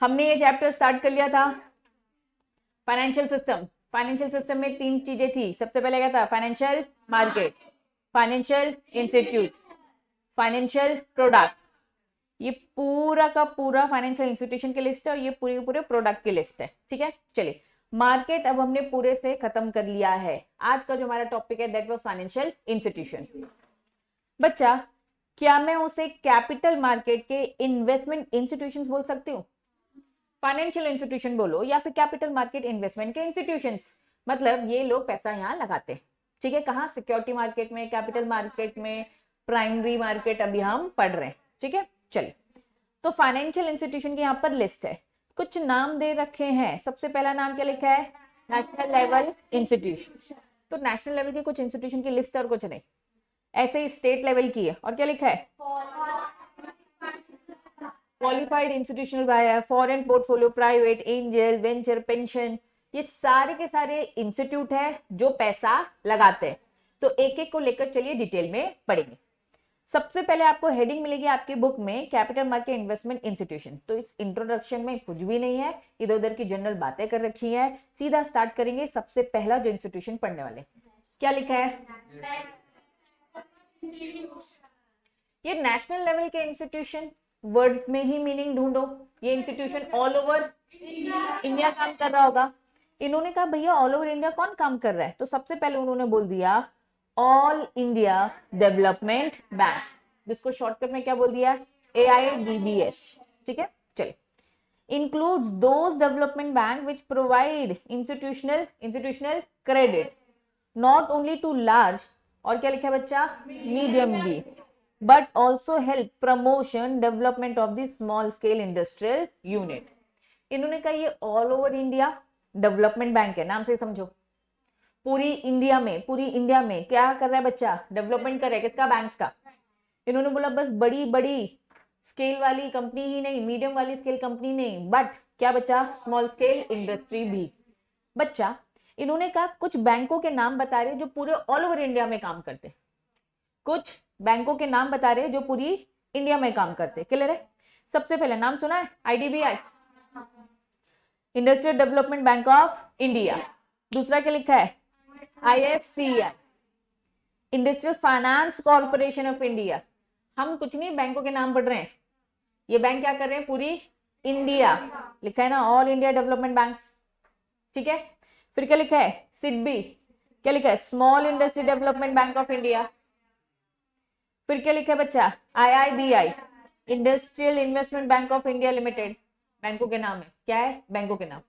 हमने ये chapter start कर लिया था फाइनेंशियल सिस्टम फाइनेंशियल सिस्टम में तीन चीजें थी सबसे पहले क्या था financial market financial institute financial product ये पूरा का पूरा फाइनेंशियल इंस्टीट्यूशन की लिस्ट है और ये पूरे पूरे प्रोडक्ट की लिस्ट है ठीक है चलिए मार्केट अब हमने पूरे से खत्म कर लिया है आज का जो हमारा टॉपिक है दैट वाज फाइनेंशियल इंस्टीट्यूशन बच्चा क्या मैं उसे कैपिटल मार्केट के इन्वेस्टमेंट इंस्टीट्यूशंस बोल सकती हूँ फाइनेंशियल इंस्टीट्यूशन बोलो या फिर कैपिटल मार्केट इन्वेस्टमेंट के इंस्टीट्यूशन मतलब ये लोग पैसा यहाँ लगाते हैं ठीक है कहाँ सिक्योरिटी मार्केट में कैपिटल मार्केट में प्राइमरी मार्केट अभी हम पढ़ रहे हैं ठीक है चलिए तो फाइनेंशियल इंस्टीट्यूशन की यहाँ पर लिस्ट है कुछ नाम दे रखे हैं सबसे पहला नाम क्या लिखा है नेशनल लेवल इंस्टीट्यूशन तो नेशनल लेवल के कुछ इंस्टीट्यूशन की लिस्ट और कुछ नहीं ऐसे ही स्टेट लेवल की है और क्या लिखा है qualified institutional buyer foreign portfolio private angel venture pension ये सारे के सारे इंस्टीट्यूट है जो पैसा लगाते हैं तो एक एक को लेकर चलिए डिटेल में पढ़ेंगे सबसे पहले आपको हेडिंग मिलेगी आपकी बुक में कैपिटल मार्केट इन्वेस्टमेंट इंस्टीट्यूशन तो इस इंट्रोडक्शन में कुछ भी नहीं है इधर उधर की जनरल बातें कर रखी है सीधा स्टार्ट करेंगे सबसे पहला जो इंस्टीट्यूशन पढ़ने वाले क्या लिखा है ये नेशनल लेवल के इंस्टीट्यूशन वर्ड में ही मीनिंग ढूंढो ये इंस्टीट्यूशन ऑल ओवर इंडिया काम कर रहा होगा इन्होंने कहा भैया ऑल ओवर इंडिया कौन काम कर रहा है तो सबसे पहले उन्होंने बोल दिया ऑल इंडिया डेवलपमेंट बैंक जिसको शॉर्टकट में क्या बोल दिया ए आई ठीक है चलिए include those development bank which provide institutional institutional credit not only to large और क्या लिखा बच्चा मीडियम भी but also help promotion development of the small scale industrial unit इन्होंने कहा ये all over India development bank है नाम से समझो पूरी इंडिया में पूरी इंडिया में क्या कर रहा है बच्चा डेवलपमेंट कर रहा है किसका बैंक्स का इन्होंने बोला बस बड़ी बड़ी स्केल वाली कंपनी ही नहीं मीडियम वाली स्केल कंपनी नहीं बट क्या बच्चा स्मॉल स्केल इंडस्ट्री भी बच्चा इन्होंने कहा कुछ बैंकों के नाम बता रहे जो पूरे ऑल ओवर इंडिया में काम करते कुछ बैंकों के नाम बता रहे हैं जो पूरी इंडिया में काम करते हैं क्लियर है सबसे पहले नाम सुना है IDBI industrial development bank of India दूसरा क्या लिखा है IFCI industrial finance corporation of India हम कुछ नहीं बैंकों के नाम पढ़ रहे हैं ये बैंक क्या कर रहे हैं पूरी इंडिया लिखा है ना ऑल इंडिया डेवलपमेंट बैंक ठीक है फिर क्या लिखा है सिडबी क्या लिखा है small industry development bank of India फिर क्या लिखा है बच्चा I I B I industrial investment bank of India limited बैंकों के नाम है क्या है बैंकों के नाम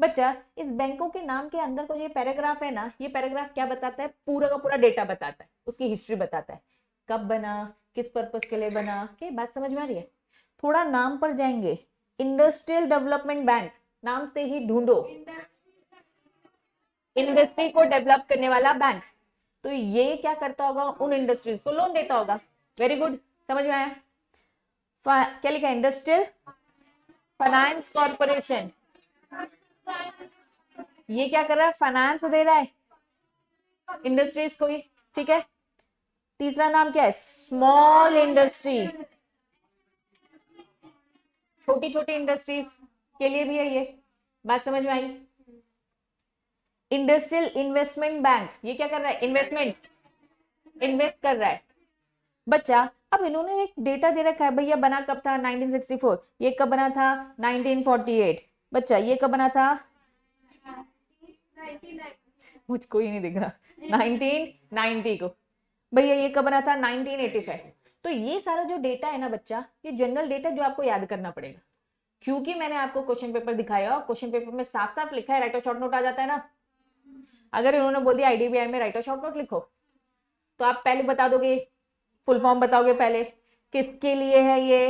बच्चा इस बैंकों के नाम के अंदर को तो ये पैराग्राफ है ना ये पैराग्राफ क्या बताता है पूरा का पूरा डेटा बताता है उसकी हिस्ट्री बताता है कब बना किस पर्पज के लिए बना के बात समझ में आ रही है थोड़ा नाम पर जाएंगे इंडस्ट्रियल डेवलपमेंट बैंक नाम से ही ढूंढो इंडस्ट्री को डेवलप करने वाला बैंक तो ये क्या करता होगा उन इंडस्ट्रीज हाँ। को लोन देता होगा वेरी गुड समझ में आया क्या लिखा इंडस्ट्रियल फाइनेंस कॉरपोरेशन ये क्या कर रहा है फाइनेंस दे रहा है इंडस्ट्रीज को ही ठीक है तीसरा नाम क्या है स्मॉल इंडस्ट्री छोटी छोटी इंडस्ट्रीज के लिए भी है ये बात समझ में आई इंडस्ट्रियल इन्वेस्टमेंट बैंक ये क्या कर रहा है इन्वेस्टमेंट इन्वेस्ट कर रहा है बच्चा अब इन्होंने एक डेटा दे रखा है भैया बना कब था 1964 ये कब बना था 1948 बच्चा ये कब बना था मुझको ही नहीं दिख रहा 1990 को भैया ये कब बना था 1985 तो ये सारा जो डेटा है ना बच्चा ये जनरल डेटा जो आपको याद करना पड़ेगा क्योंकि मैंने आपको क्वेश्चन पेपर दिखाया और क्वेश्चन पेपर में साफ साफ लिखा है राइट और शॉर्ट नोट आ जाता है ना अगर इन्होंने बोल दिया आईडीबीआई में राइट शॉर्ट नोट लिखो तो आप पहले बता दोगे फुल फॉर्म बताओगे पहले किसके लिए है ये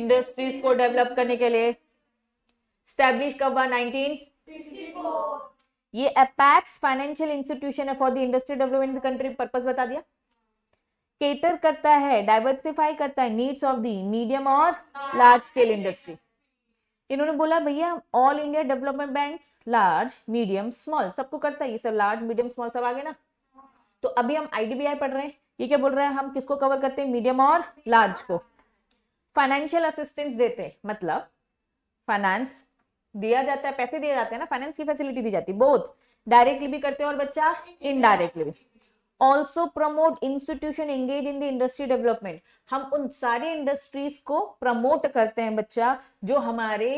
इंडस्ट्रीज को डेवलप करने के लिए स्टैब्लिश कब हुआ नाइनटीन ये अपैक्स फाइनेंशियल इंस्टीट्यूशन है for the industry development country purpose बता दिया केटर करता है डाइवर्सिफाई करता है नीड्स ऑफ द मीडियम और लार्ज स्केल इंडस्ट्री इन्होंने बोला भैया all India development bank large medium small सबको करता है ये सब लार्ज मीडियम स्मॉल सब आगे ना तो अभी हम आईडीबीआई पढ़ रहे हैं ये क्या बोल रहे हैं हम किसको कवर करते हैं मीडियम और लार्ज को फाइनेंशियल असिस्टेंस देते हैं मतलब फाइनेंस दिया जाता है पैसे दिए जाते हैं ना फाइनेंस की फैसिलिटी दी जाती है बोथ डायरेक्टली भी करते हैं और बच्चा इनडायरेक्टली भी also promote institution engage in the industry development हम उन सारी इंडस्ट्रीज को प्रमोट करते हैं बच्चा जो हमारे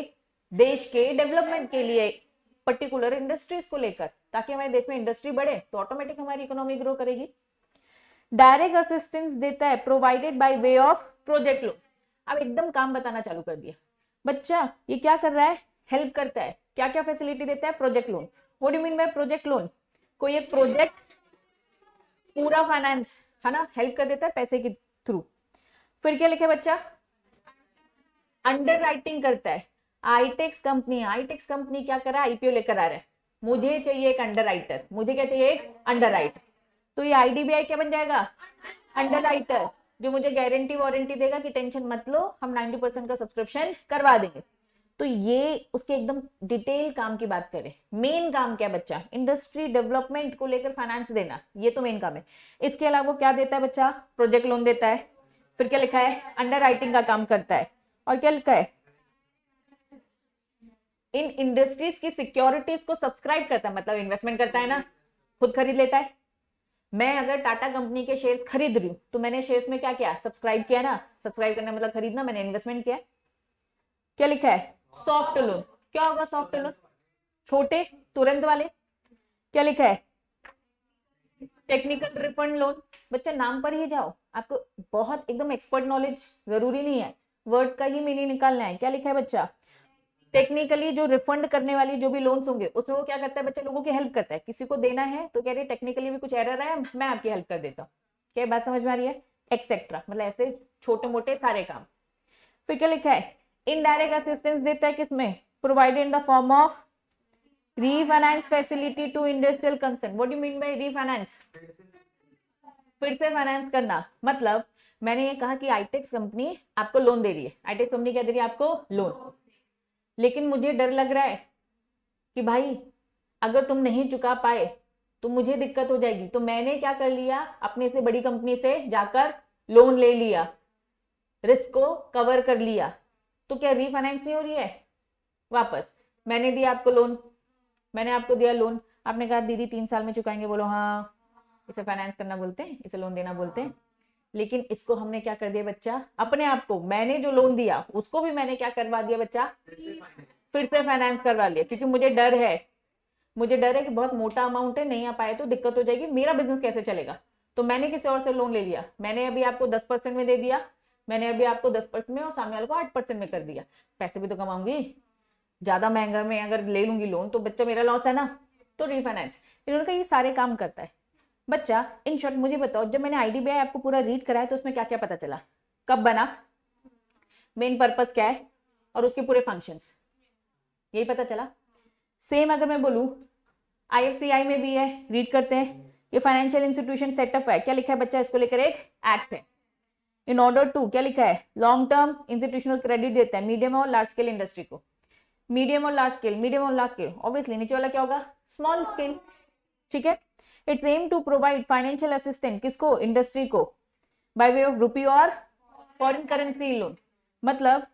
देश के डेवलपमेंट के लिए पर्टिकुलर इंडस्ट्रीज को लेकर ताकि हमारे देश में इंडस्ट्री बढ़े तो ऑटोमेटिक हमारी इकोनॉमी ग्रो करेगी डायरेक्ट असिस्टेंस देता है provided by way of project loan अब एकदम काम बताना चालू कर दिया बच्चा ये क्या कर रहा है हेल्प करता है क्या क्या फैसिलिटी देता है प्रोजेक्ट लोन वो you mean by project loan कोई एक प्रोजेक्ट पूरा फाइनेंस है ना हेल्प कर देता है पैसे के थ्रू फिर क्या लिखे बच्चा अंडर राइटिंग करता है आईटेक्स कंपनी आईटेक्स कंपनी क्या कर रहा है आईपीओ लेकर आ रहा है मुझे चाहिए एक अंडर राइटर मुझे क्या चाहिए एक अंडर राइटर तो ये आईडीबीआई क्या बन जाएगा अंडर राइटर जो मुझे गारंटी वारंटी देगा कि टेंशन मत लो हम 90 परसेंट का सब्सक्रिप्शन करवा देंगे तो ये उसके एकदम डिटेल काम की बात करें मेन काम क्या बच्चा इंडस्ट्री डेवलपमेंट को लेकर फाइनेंस देना ये तो मेन काम है इसके अलावा वो क्या देता है बच्चा प्रोजेक्ट लोन देता है फिर क्या लिखा है अंडर राइटिंग का काम करता है और क्या लिखा है इन इंडस्ट्रीज की सिक्योरिटीज को सब्सक्राइब करता है मतलब इन्वेस्टमेंट करता है ना खुद खरीद लेता है मैं अगर टाटा कंपनी के शेयर खरीद रही हूं तो मैंने शेयर्स में क्या किया सब्सक्राइब किया ना सब्सक्राइब करना मतलब खरीदना मैंने इन्वेस्टमेंट किया क्या लिखा है सॉफ्ट लोन क्या होगा सॉफ्ट लोन छोटे तुरंत वाले क्या लिखा है टेक्निकल रिफंड लोन बच्चा नाम पर ही जाओ आपको बहुत एकदम एक्सपर्ट नॉलेज जरूरी नहीं है वर्ड का ही मीनिंग निकालना है क्या लिखा है बच्चा टेक्निकली जो रिफंड करने वाली जो भी लोन्स होंगे उसमें वो क्या करता है बच्चा लोगों की हेल्प करता है किसी को देना है तो कह रही है टेक्निकली भी कुछ एरर है मैं आपकी हेल्प कर देता हूँ क्या बात समझ में आ रही है एक्सेट्रा मतलब ऐसे छोटे मोटे सारे काम फिर क्या लिखा है इनडायरेक्ट असिस्टेंस देता है किसमें provide in the form of refinance facility to industrial concern what you mean by refinance फिर से फाइनेंस करना मतलब मैंने ये कहा कि आईटेक्स कंपनी e आपको लोन दे रही है आईटेक्स कंपनी e क्या दे रही है आपको लोन लेकिन मुझे डर लग रहा है कि भाई अगर तुम नहीं चुका पाए तो मुझे दिक्कत हो जाएगी तो मैंने क्या कर लिया अपने से बड़ी कंपनी से जाकर लोन ले लिया रिस्क को कवर कर लिया तो क्या रीफाइनेंस नहीं हो रही है वापस मैंने दिया आपको लोन मैंने आपको दिया लोन आपने कहा दीदी तीन साल में चुकाएंगे बोलो हाँ इसे फाइनेंस करना बोलते हैं इसे लोन देना बोलते हैं लेकिन इसको हमने क्या कर दिया बच्चा अपने आप को मैंने जो लोन दिया उसको भी मैंने क्या करवा दिया बच्चा फिर से फाइनेंस करवा लिया क्योंकि मुझे डर है मुझे डर है कि बहुत मोटा अमाउंट है नहीं आ पाए तो दिक्कत हो जाएगी मेरा बिजनेस कैसे चलेगा तो मैंने किसी और से लोन ले लिया मैंने अभी आपको दस परसेंट में दे दिया मैंने अभी आपको दस परसेंट में और सामने वाले को आठ परसेंट में कर दिया पैसे भी तो कमाऊंगी ज़्यादा महंगा में अगर ले लूंगी लोन तो बच्चा मेरा लॉस है ना तो रीफाइनेंस इन्होंने कहा ये सारे काम करता है बच्चा इन शॉर्ट मुझे बताओ जब मैंने आई आपको पूरा रीड कराया तो उसमें क्या क्या पता चला कब बना मेन पर्पज क्या है और उसके पूरे फंक्शन यही पता चला सेम अगर मैं बोलूँ आई में भी है रीड करते हैं ये फाइनेंशियल इंस्टीट्यूशन सेटअप है क्या लिखा है बच्चा इसको लेकर एक एक्ट है इन ऑर्डर टू क्या लिखा है लॉन्ग टर्म इंस्टीट्यूशनल क्रेडिट देता है मीडियम और लार्ज स्केल इंडस्ट्री को मीडियम और लार्ज स्केल मीडियम और लार्ज स्केल ऑब्वियसली नीचे वाला क्या होगा स्मॉल स्केल ठीक है it's aim to provide financial assistant किसको इंडस्ट्री को बाय वे ऑफ रुपी और फॉरेन करेंसी लोन मतलब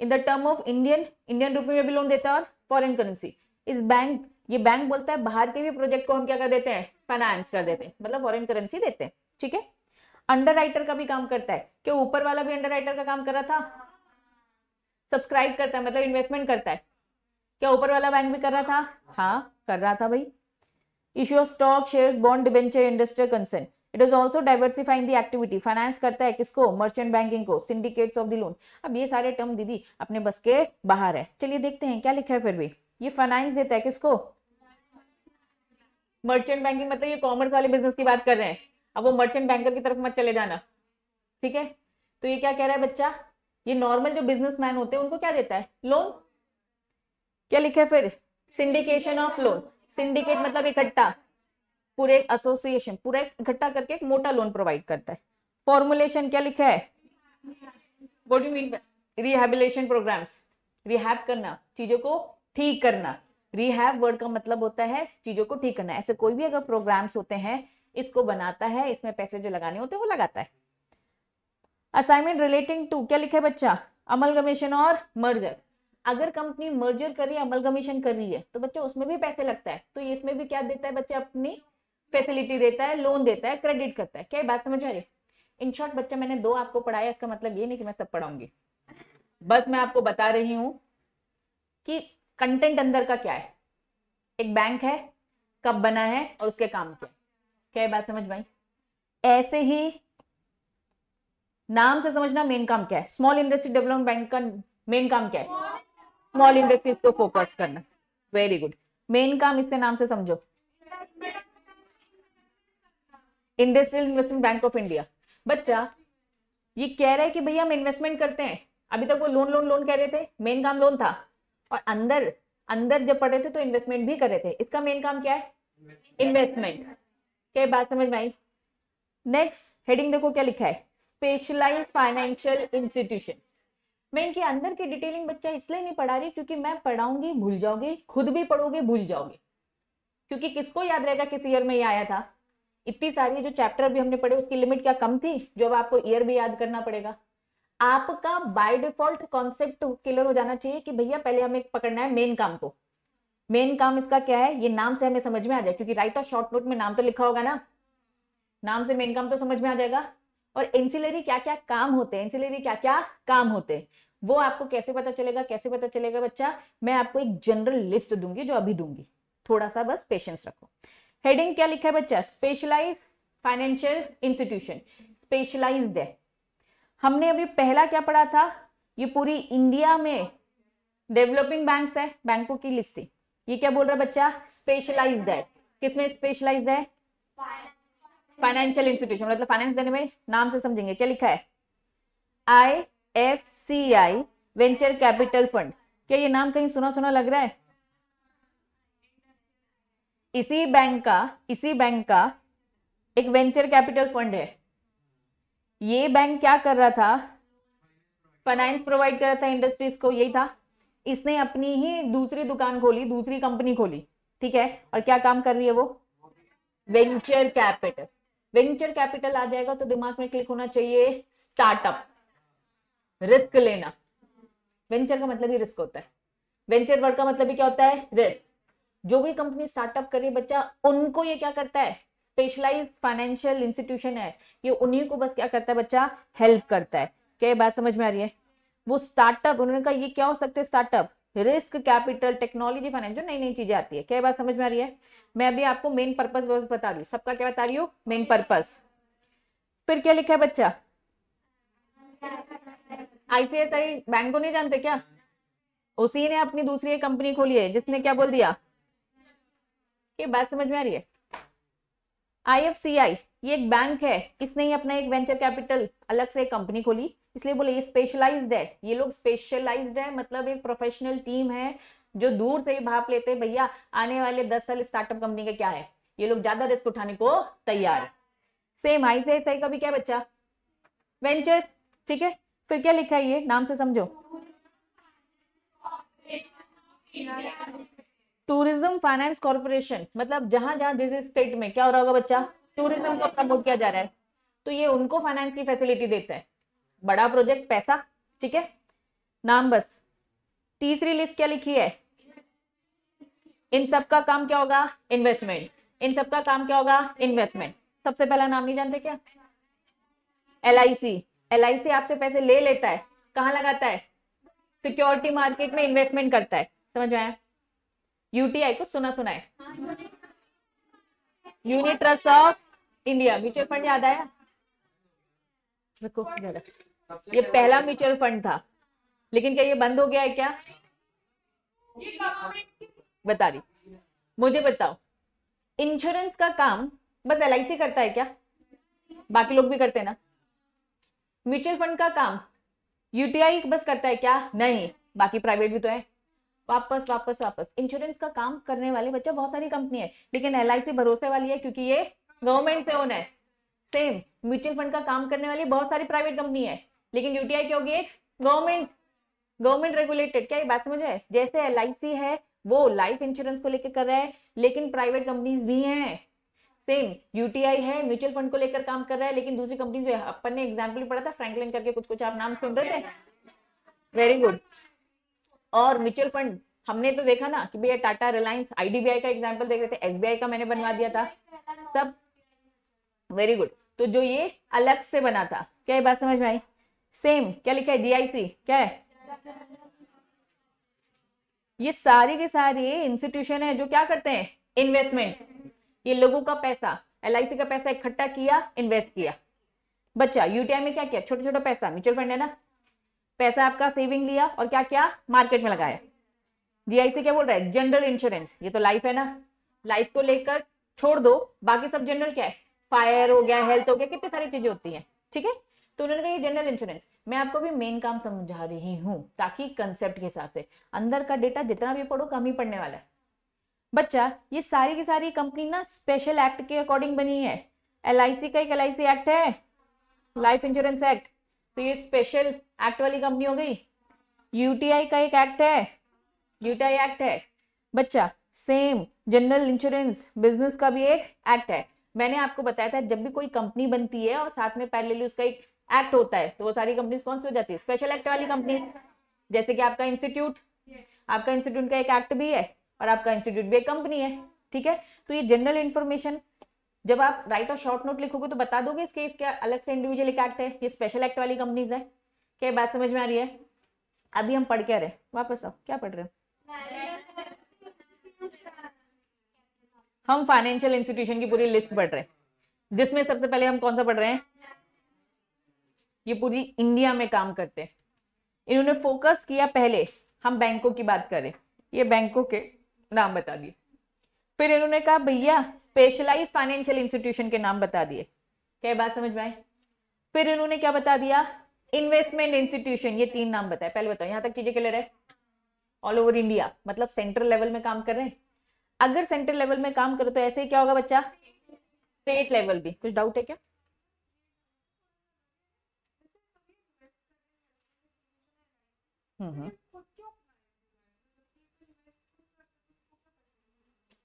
in the term of Indian Indian rupee में भी लोन देता है और फॉरेन करेंसी इस बैंक ये बैंक बोलता है बाहर के भी प्रोजेक्ट को हम क्या कर देते हैं फाइनेंस कर देते हैं मतलब फॉरेन करेंसी देते हैं ठीक है अंडर का भी काम करता है क्या ऊपर वाला भी अंडर का काम कर रहा था सब्सक्राइब करता है मतलब इन्वेस्टमेंट करता है क्या ऊपर वाला बैंक भी कर रहा था हाँ कर रहा था भाई issue of stock share bond debenture industrial concern it is also diversifying the activity finance करता है किसको मर्चेंट बैंकिंग को सिंडिकेट ऑफ द लोन अब ये सारे टर्म दीदी अपने बस के बाहर है चलिए देखते हैं क्या लिखा है फिर भी ये फाइनेंस देता है किसको मर्चेंट बैंकिंग मतलब ये कॉमर्स वाले बिजनेस की बात कर रहे हैं अब वो मर्चेंट बैंकर की तरफ मत चले जाना ठीक है तो ये क्या कह रहा है बच्चा ये नॉर्मल जो बिजनेसमैन होते हैं उनको क्या देता है लोन क्या लिखा है फिर सिंडिकेशन ऑफ लोन सिंडिकेट मतलब इकट्ठा पूरे एसोसिएशन पूरा इकट्ठा करके एक मोटा लोन प्रोवाइड करता है फॉर्मुलेशन क्या लिखा है you mean rehabilitation programs rehab करना चीजों को ठीक करना रिहैब वर्ड का मतलब होता है चीजों को ठीक करना ऐसे कोई भी अगर प्रोग्राम्स होते हैं इसको बनाता है इसमें पैसे जो लगाने होते हैं वो लगाता है असाइनमेंट रिलेटिंग टू क्या लिखा है बच्चा अमल कमीशन और मर्जर अगर कंपनी मर्जर कर रही है अमल कमीशन कर रही है तो बच्चा उसमें भी पैसे लगता है तो इसमें भी क्या देता है बच्चा अपनी फैसिलिटी देता है लोन देता है क्रेडिट करता है क्या बात समझ आ रही इन शॉर्ट बच्चा मैंने दो आपको पढ़ाया इसका मतलब ये नहीं कि मैं सब पढ़ाऊंगी बस मैं आपको बता रही हूं कि कंटेंट अंदर का क्या है एक बैंक है कब बना है और उसके काम क्या क्या बात समझ भाई ऐसे ही नाम से समझना मेन काम क्या है स्मॉल इंडस्ट्री डेवलपमेंट बैंक का मेन काम क्या है स्मॉल इंडस्ट्रीज को फोकस करना वेरी गुड मेन काम इससे नाम से समझो industrial investment bank of India बच्चा ये कह रहे हैं कि भैया हम इन्वेस्टमेंट करते हैं अभी तक वो लोन लोन लोन कह रहे थे मेन काम लोन था और अंदर अंदर जब पढ़े थे तो इन्वेस्टमेंट भी कर रहे थे इसका मेन काम क्या है इन्वेस्टमेंट क्या बात समझ में आई नेक्स्ट हेडिंग देखो क्या लिखा है स्पेशलाइज फाइनेंशियल इंस्टीट्यूशन मैं इनके अंदर की डिटेलिंग बच्चा इसलिए नहीं पढ़ा रही क्योंकि मैं पढ़ाऊंगी भूल जाओगे खुद भी पढ़ोगे भूल जाओगे क्योंकि किसको याद रहेगा किस ईयर में ये आया था इतनी सारी जो चैप्टर भी हमने पढ़े उसकी लिमिट क्या कम थी जो अब आपको ईयर भी याद करना पड़ेगा आपका बाय डिफॉल्ट कॉन्सेप्ट क्लियर हो जाना चाहिए कि भैया पहले हमें पकड़ना है मेन काम को मेन काम इसका क्या है ये नाम से हमें समझ में आ जाए क्योंकि राइट और शॉर्ट नोट में नाम तो लिखा होगा ना नाम से मेन काम तो समझ में आ जाएगा और एंसिलरी क्या क्या काम होते हैं एंसिलरी क्या क्या काम होते हैं वो आपको कैसे पता चलेगा कैसे पता चलेगा बच्चा मैं आपको एक जनरल लिस्ट दूंगी जो अभी दूंगी थोड़ा सा बस पेशेंस रखो हेडिंग क्या लिखा है बच्चा स्पेशलाइज फाइनेंशियल इंस्टीट्यूशन स्पेशलाइज हमने अभी पहला क्या पढ़ा था ये पूरी इंडिया में डेवलपिंग बैंक्स है बैंकों की लिस्ट ये क्या बोल रहा है बच्चा स्पेशलाइज है किसमें स्पेशलाइज है फाइनेंशियल इंस्टीट्यूशन मतलब फाइनेंस देने में नाम से समझेंगे क्या लिखा है I F C I venture capital fund क्या ये नाम कहीं सुना सुना लग रहा है इसी बैंक का इसी बैंक का एक वेंचर कैपिटल फंड है ये बैंक क्या कर रहा था फाइनेंस प्रोवाइड कर रहा था इंडस्ट्रीज को यही था इसने अपनी ही दूसरी दुकान खोली दूसरी कंपनी खोली ठीक है और क्या काम कर रही है वो वेंचर कैपिटल वेंचर कैपिटल आ जाएगा तो दिमाग में क्लिक होना चाहिए स्टार्टअप रिस्क लेना वेंचर का मतलब ही रिस्क होता है वेंचर वर्ड का मतलब ही क्या होता है रिस्क जो भी कंपनी स्टार्टअप करे बच्चा उनको ये क्या करता है स्पेशलाइज फाइनेंशियल इंस्टीट्यूशन है ये उन्हीं को बस क्या करता है बच्चा हेल्प करता है क्या बात समझ में आ रही है वो स्टार्टअप उन्होंने कहा ये क्या हो सकते हैं startup risk capital technology finance जो नई नई चीजें आती है क्या बात समझ में आ रही है मैं अभी आपको मेन पर्पज बता रही सबका क्या बता रही हूँ मेन पर्पज फिर क्या लिखा है बच्चा आईसीआईसीआई बैंक को नहीं जानते क्या उसी ने अपनी दूसरी एक कंपनी खोली है जिसने क्या बोल दिया ये बात समझ में आ रही है आईएफसीआई ये एक बैंक है इसने ही अपना एक वेंचर कैपिटल अलग से एक कंपनी खोली इसलिए बोले ये स्पेशलाइज्ड है ये लोग स्पेशलाइज्ड है मतलब एक प्रोफेशनल टीम है जो दूर से ही भाप लेते हैं भैया आने वाले दस साल स्टार्टअप कंपनी का क्या है ये लोग ज्यादा रिस्क उठाने को तैयार है सेम आई से आई का क्या बच्चा वेंचर ठीक है फिर क्या लिखा है ये नाम से समझो टूरिज्म फाइनेंस कॉर्पोरेशन मतलब जहां जहां जिस स्टेट में क्या हो रहा होगा बच्चा टूरिज्म को प्रमोट किया जा रहा है तो ये उनको फाइनेंस की फैसिलिटी देता है बड़ा प्रोजेक्ट पैसा ठीक है नाम बस तीसरी लिस्ट क्या लिखी है इन सब का काम क्या होगा इन्वेस्टमेंट इन सब का काम क्या होगा इन्वेस्टमेंट सबसे पहला नाम नहीं जानते क्या L I C L I सी आपसे पैसे ले लेता है कहां लगाता है सिक्योरिटी मार्केट में इन्वेस्टमेंट करता है समझ में आया यूटीआई कुछ सुना सुना है unit trust of India mutual fund याद आया रखो जरा ये पहला म्यूचुअल फंड था लेकिन क्या ये बंद हो गया है क्या बता रही मुझे बताओ इंश्योरेंस का काम बस एल करता है क्या बाकी लोग भी करते हैं ना म्यूचुअल फंड का काम यूटीआई बस करता है क्या नहीं बाकी प्राइवेट भी तो है वापस वापस वापस इंश्योरेंस का काम करने वाले बच्चों बहुत सारी कंपनी है लेकिन एल भरोसे वाली है क्योंकि ये गवर्नमेंट से ओन है सेम म्यूचुअल फंड का काम करने वाली बहुत सारी प्राइवेट कंपनी है लेकिन यूटीआई क्या होगी एक गवर्नमेंट गवर्नमेंट रेगुलेटेड क्या ये बात समझ है जैसे एल है वो लाइफ इंश्योरेंस को लेकर कर रहा है लेकिन प्राइवेट कंपनीज भी हैं सेम यूटीआई है म्यूचुअल फंड को लेकर काम कर रहा है लेकिन दूसरी कंपनी जो अपन ने एग्जाम्पल पढ़ा था फ्रैंकलिन करके कुछ कुछ आप नाम सुन रहे थे वेरी गुड और म्यूचुअल फंड हमने तो देखा ना कि भैया टाटा रिलायंस आईडीबीआई का एग्जाम्पल देख रहे थे एसबीआई का मैंने बनवा दिया था सब वेरी गुड तो जो ये अलग से बना था क्या ये बात समझ में आई सेम क्या लिखा है डीआईसी क्या है ये सारी के सारी इंस्टीट्यूशन है जो क्या करते हैं इन्वेस्टमेंट ये लोगों का पैसा एल का पैसा इकट्ठा किया इन्वेस्ट किया बच्चा यूटीआई में क्या किया छोटा छोटा पैसा म्यूचुअल फंड है ना पैसा आपका सेविंग लिया और क्या क्या मार्केट में लगाया जीआई से क्या बोल रहा है जनरल इंश्योरेंस ये तो लाइफ है ना लाइफ को लेकर छोड़ दो बाकी सब जनरल क्या है फायर हो गया हेल्थ हो गया कितनी सारी चीजें होती हैं ठीक है तो उन्होंने कहा ये जनरल इंश्योरेंस मैं आपको भी मेन काम समझा रही हूँ ताकि कंसेप्ट के हिसाब से अंदर का डेटा जितना भी पढ़ो कम ही पढ़ने वाला है बच्चा ये सारी की सारी कंपनी ना स्पेशल एक्ट के अकॉर्डिंग बनी है एल का एक एल एक्ट है लाइफ इंश्योरेंस एक्ट तो ये स्पेशल एक्ट वाली कंपनी हो गई यूटीआई का एक एक्ट है यूटीआई एक्ट है बच्चा सेम जनरल इंश्योरेंस बिजनेस का भी एक एक्ट है मैंने आपको बताया था जब भी कोई कंपनी बनती है और साथ में पहले उसका एक एक्ट होता है तो वो सारी कंपनीज कौन सी हो जाती है स्पेशल एक्ट वाली कंपनीज जैसे कि आपका इंस्टीट्यूट आपका इंस्टीट्यूट का एक एक्ट भी है और आपका इंस्टीट्यूट भी एक कंपनी है ठीक है तो ये जनरल इन्फॉर्मेशन जब आप राइट और शॉर्ट नोट लिखोगे तो बता दोगे इसके इसके अलग से इंडिविजुअल एक एक्ट है ये स्पेशल एक्ट वाली कंपनीज है क्या बात समझ में आ रही है अभी हम पढ़ के आ रहे हैं वापस आओ क्या पढ़ रहे हो हम फाइनेंशियल इंस्टीट्यूशन की पूरी लिस्ट पढ़ रहे हैं जिसमें सबसे पहले हम कौन सा पढ़ रहे हैं ये पूरी इंडिया में काम करते हैं इन्होंने फोकस किया पहले हम बैंकों की बात करें ये बैंकों के नाम बता दिए फिर इन्होंने कहा भैया स्पेशलाइज फाइनेंशियल इंस्टीट्यूशन के नाम बता दिए क्या बात समझ में आए फिर इन्होंने क्या बता दिया इन्वेस्टमेंट इंस्टीट्यूशन ये तीन नाम बताए पहले बताओ यहां तक चीजें क्लियर है ऑल ओवर इंडिया मतलब सेंट्रल लेवल में काम कर रहे हैं अगर सेंट्रल लेवल में काम करो तो ऐसे ही क्या होगा बच्चा स्टेट लेवल भी कुछ डाउट है क्या Mm-hmm.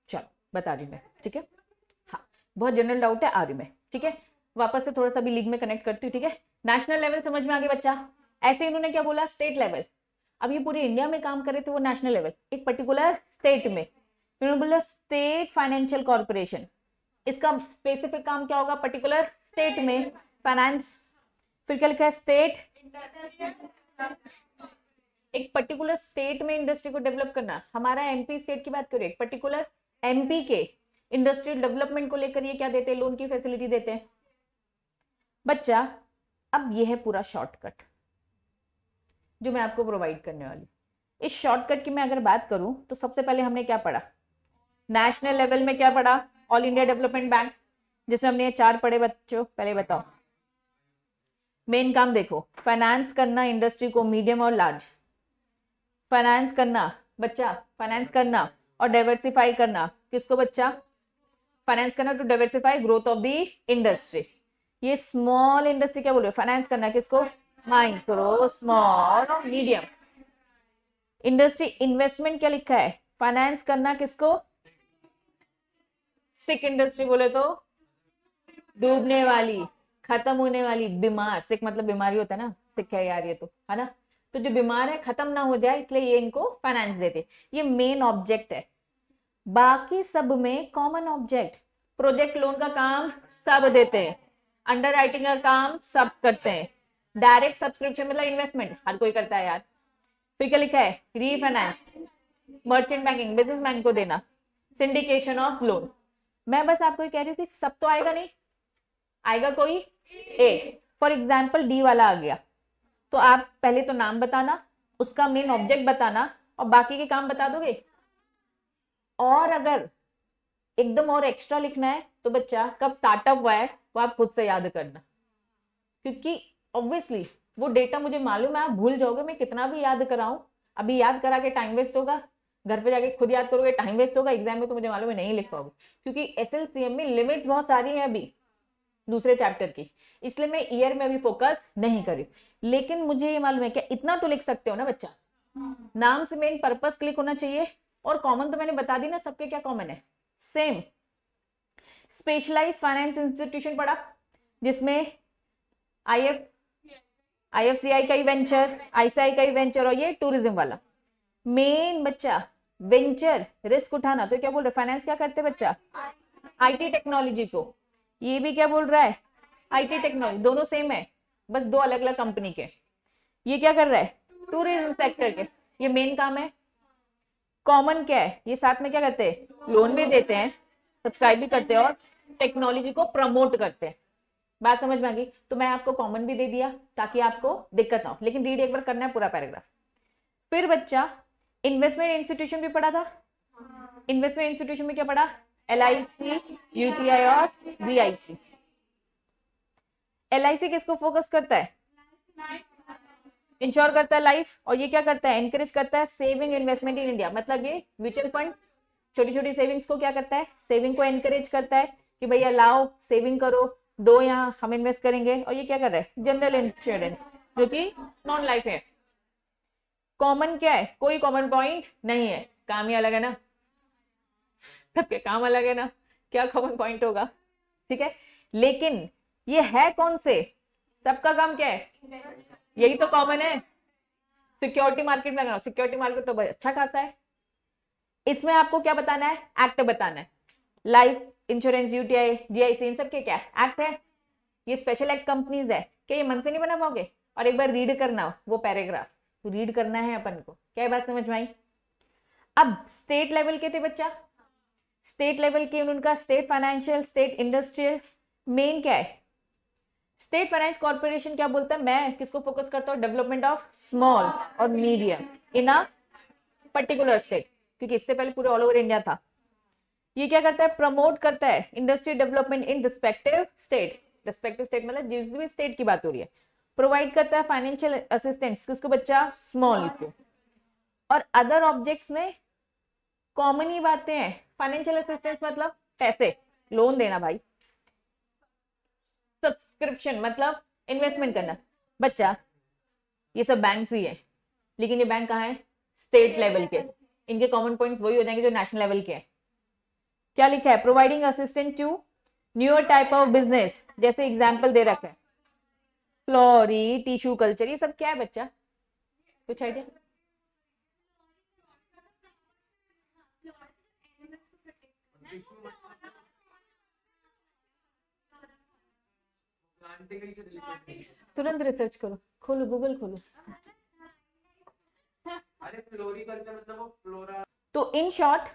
चलो बता रही मैं ठीक है हाँ बहुत जनरल डाउट है आ रही मैं ठीक है वापस से थोड़ा सा भी लीग में कनेक्ट करती हूँ ठीक है नेशनल लेवल समझ में आ गया बच्चा ऐसे इन्होंने क्या बोला स्टेट लेवल अब ये पूरे इंडिया में काम करे थे वो नेशनल लेवल एक पर्टिकुलर स्टेट में इन्होंने बोला स्टेट फाइनेंशियल कॉर्पोरेशन इसका स्पेसिफिक काम क्या होगा पर्टिकुलर स्टेट में फाइनेंस फिर क्या लिखा है स्टेट एक पर्टिकुलर स्टेट में इंडस्ट्री को डेवलप करना हमारा एमपी स्टेट की बात करें एक पर्टिकुलर एमपी के इंडस्ट्रियल डेवलपमेंट को लेकर ये क्या देते हैं लोन की फैसिलिटी देते हैं बच्चा अब ये है पूरा शॉर्टकट जो मैं आपको प्रोवाइड करने वाली इस शॉर्टकट की मैं अगर बात करूं तो सबसे पहले हमने क्या पढ़ा नेशनल लेवल में क्या पढ़ा ऑल इंडिया डेवलपमेंट बैंक जिसमें हमने ये चार पढ़े बच्चों पहले बताओ मेन काम देखो फाइनेंस करना इंडस्ट्री को मीडियम और लार्ज फाइनेंस करना बच्चा फाइनेंस करना और डाइवर्सिफाई करना किसको बच्चा फाइनेंस करना to diversify growth of the industry ये स्मॉल इंडस्ट्री क्या बोल रहे हो फाइनेंस करना किसको माइक्रो स्मॉल और मीडियम इंडस्ट्री इन्वेस्टमेंट क्या लिखा है फाइनेंस करना किसको सिक इंडस्ट्री बोले तो डूबने वाली खत्म होने वाली बीमार सिक मतलब बीमारी होता है ना सिक है यार ये तो है ना तो जो बीमार है खत्म ना हो जाए इसलिए ये इनको फाइनेंस देते ये मेन ऑब्जेक्ट है बाकी सब में कॉमन ऑब्जेक्ट प्रोजेक्ट लोन का काम सब देते हैं अंडर राइटिंग का काम सब करते हैं डायरेक्ट सब्सक्रिप्शन मतलब इन्वेस्टमेंट हर कोई करता है यार फिर क्या लिखा है रीफाइनेंस मर्चेंट बैंकिंग बिजनेसमैन को देना सिंडिकेशन ऑफ लोन मैं बस आपको कह रही हूँ कि सब तो आएगा नहीं आएगा कोई एक फॉर एग्जाम्पल डी वाला आ गया तो आप पहले तो नाम बताना उसका मेन ऑब्जेक्ट बताना और बाकी के काम बता दोगे और अगर एकदम और एक्स्ट्रा लिखना है तो बच्चा कब स्टार्टअप हुआ है वो आप खुद से याद करना क्योंकि ऑब्वियसली वो डेटा मुझे मालूम है आप भूल जाओगे मैं कितना भी याद कराऊं अभी याद करा के टाइम वेस्ट होगा घर पे जाके खुद याद करोगे टाइम वेस्ट होगा एग्जाम में तो मुझे मालूम है नहीं लिख पाओगे क्योंकि एस में लिमिट बहुत सारी है अभी दूसरे चैप्टर की इसलिए मैं ईयर में अभी फोकस नहीं करी लेकिन मुझे ये मालूम है क्या इतना तो लिख सकते हो ना बच्चा हम्म। नाम से मेन पर्पज क्लिक होना चाहिए और कॉमन तो मैंने बता दी ना सबके क्या कॉमन है सेम स्पेशलाइज फाइनेंस इंस्टीट्यूशन पढ़ा जिसमें I F I F C आई का वेंचर आईसीआई का वेंचर और ये टूरिज्म वाला मेन बच्चा वेंचर रिस्क उठाना तो क्या बोल रहे फाइनेंस क्या करते बच्चा आईटी टेक्नोलॉजी को ये भी क्या बोल रहा है आईटी टेक्नोलॉजी दोनों सेम है बस दो अलग अलग कंपनी के ये क्या कर रहा है टूरिज्म सेक्टर के ये मेन काम है कॉमन क्या है ये साथ में क्या करते हैं लोन भी देते हैं सब्सक्राइब भी करते हैं और टेक्नोलॉजी को प्रमोट करते हैं बात समझ में आ गई तो मैं आपको कॉमन भी दे दिया ताकि आपको दिक्कत ना हो लेकिन रीड एक बार करना है पूरा पैराग्राफ फिर बच्चा इन्वेस्टमेंट इंस्टीट्यूशन भी पढ़ा था इन्वेस्टमेंट इंस्टीट्यूशन में क्या पढ़ा एल आई सी और we I C L I सी किसको फोकस करता है इंश्योर करता है लाइफ और ये क्या करता है एनकरेज करता है सेविंग इन्वेस्टमेंट इन इंडिया मतलब ये म्यूचुअल फंड छोटी छोटी सेविंग्स को क्या करता है सेविंग को एनकरेज करता है कि भैया लाओ सेविंग करो दो यहाँ हम इन्वेस्ट करेंगे और ये क्या कर रहा है जनरल इंश्योरेंस जो कि नॉन लाइफ है कॉमन क्या है कोई कॉमन पॉइंट नहीं है काम ही अलग है ना सबके काम अलग है ना क्या कॉमन पॉइंट होगा ठीक है लेकिन ये है कौन से सबका काम क्या है यही तो कॉमन है सिक्योरिटी मार्केट में सिक्योरिटी मार्केट तो अच्छा खासा है इसमें आपको क्या बताना है एक्ट बताना है लाइफ इंश्योरेंस यूटीआई जीआईसी इन सब के क्या एक्ट है ये स्पेशल एक्ट कंपनीज है क्या ये मन से नहीं बना पाओगे और एक बार रीड करना वो पैराग्राफ रीड करना है अपन को क्या बात समझ में आई अब स्टेट लेवल के थे बच्चा स्टेट लेवल के उनका state financial state industrial main क्या है स्टेट फाइनेंस कॉर्पोरेशन क्या बोलता है मैं किसको फोकस करता हूँ डेवलपमेंट ऑफ स्मॉल और medium in a particular state क्योंकि इससे पहले पूरे ऑल ओवर इंडिया था ये क्या करता है प्रमोट करता है industry development in respective state respective state मतलब जिस भी स्टेट की बात हो रही है प्रोवाइड करता है फाइनेंशियल असिस्टेंस किसको बच्चा स्मॉल को और अदर ऑब्जेक्ट्स में कॉमन ही बातें हैं फाइनेंशियल असिस्टेंस मतलब पैसे लोन देना भाई सब्सक्रिप्शन मतलब इन्वेस्टमेंट करना बच्चा ये सब बैंक ही है लेकिन ये बैंक कहाँ है स्टेट लेवल के इनके कॉमन पॉइंट्स वही हो जाएंगे जो नेशनल लेवल के हैं क्या लिखा है providing assistant to newer type of business जैसे एग्जाम्पल दे रखा है फ्लोरी टिश्यू कल्चर ये सब क्या है बच्चा कुछ आइडिया तुरंत रिसर्च करो खोलो गूगल खोलो मतलब तो इन शॉर्ट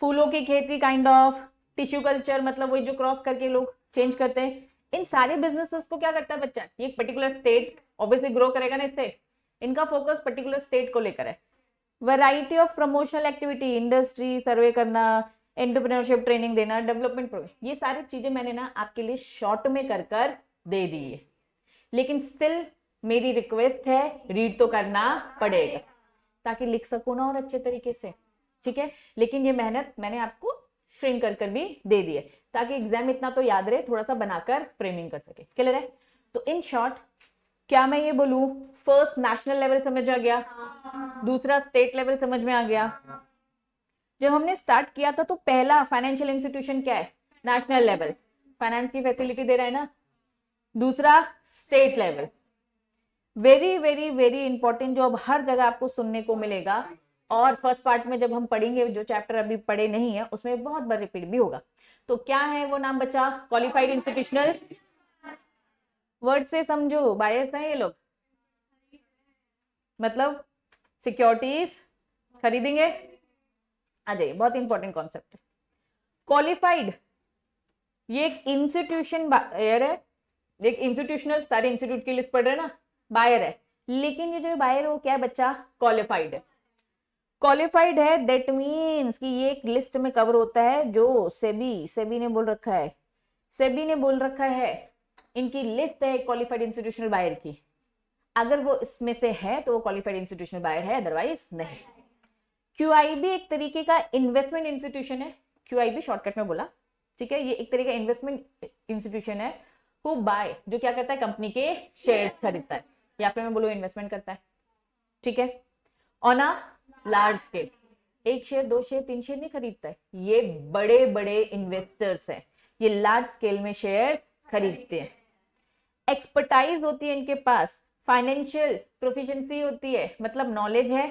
फूलों की खेती काइंड ऑफ टिश्यू कल्चर मतलब वही जो क्रॉस करके लोग चेंज करते हैं इन सारे बिजनेसेस को क्या करता है बच्चा ये पर्टिकुलर स्टेट ऑब्वियसली ग्रो करेगा ना इससे इनका फोकस पर्टिकुलर स्टेट को लेकर है variety of promotional activity industry survey करना एंटरप्रेन्योरशिप ट्रेनिंग देना डेवलपमेंट प्रोग्राम ये सारी चीज़ें मैंने ना आपके लिए शॉर्ट में कर कर दे दी है लेकिन स्टिल मेरी रिक्वेस्ट है रीड तो करना पड़ेगा ताकि लिख सको ना और अच्छे तरीके से ठीक है लेकिन ये मेहनत मैंने आपको श्रिंक कर कर भी दे दी है ताकि एग्जाम इतना तो याद रहे थोड़ा सा बनाकर फ्रेमिंग कर सके क्लियर है तो इन शॉर्ट क्या मैं ये बोलू फर्स्ट नेशनल लेवल समझ आ गया दूसरा स्टेट लेवल समझ में आ गया जब हमने स्टार्ट किया था तो पहला फाइनेंशियल इंस्टीट्यूशन क्या है नेशनल लेवल फाइनेंस की फैसिलिटी दे रहा है ना दूसरा state level very very very important जो अब हर जगह आपको सुनने को मिलेगा और फर्स्ट पार्ट में जब हम पढ़ेंगे जो चैप्टर अभी पढ़े नहीं है उसमें बहुत बार रिपीट भी होगा तो क्या है वो नाम बच्चा क्वालिफाइड इंस्टीट्यूशनल वर्ड से समझो बायस हैं ये लोग मतलब सिक्योरिटीज खरीदेंगे आ जाइए बहुत इंपॉर्टेंट कॉन्सेप्ट है क्वालिफाइड ये एक इंस्टीट्यूशन बायर है देख इंस्टीट्यूशनल सारे इंस्टीट्यूट की लिस्ट पढ़ रहे ना बायर है लेकिन ये जो बायर है वो क्या है बच्चा क्वालिफाइड है क्वालिफाइड है दैट मीन्स कि ये एक लिस्ट में कवर होता है जो सेबी सेबी ने बोल रखा है सेबी ने बोल रखा है इनकी लिस्ट है क्वालिफाइड इंस्टीट्यूशनल बायर की अगर वो इसमें से है तो वो क्वालिफाइड इंस्टीट्यूशनल बायर है अदरवाइज नहीं क्यू एक तरीके का इन्वेस्टमेंट इंस्टीट्यूशन है क्यू शॉर्टकट में बोला ठीक है ये एक तरीके का इन्वेस्टमेंट इंस्टीट्यूशन है हु बाय जो क्या करता है कंपनी के शेयर खरीदता है या फिर मैं बोलू इन्वेस्टमेंट करता है ठीक है ऑन अ लार्ज स्केल एक शेयर दो शेयर तीन शेयर नहीं खरीदता है ये बड़े बड़े इन्वेस्टर्स हैं ये लार्ज स्केल में शेयर खरीदते हैं एक्सपर्टाइज होती है इनके पास फाइनेंशियल प्रोफिशंसी होती है मतलब नॉलेज है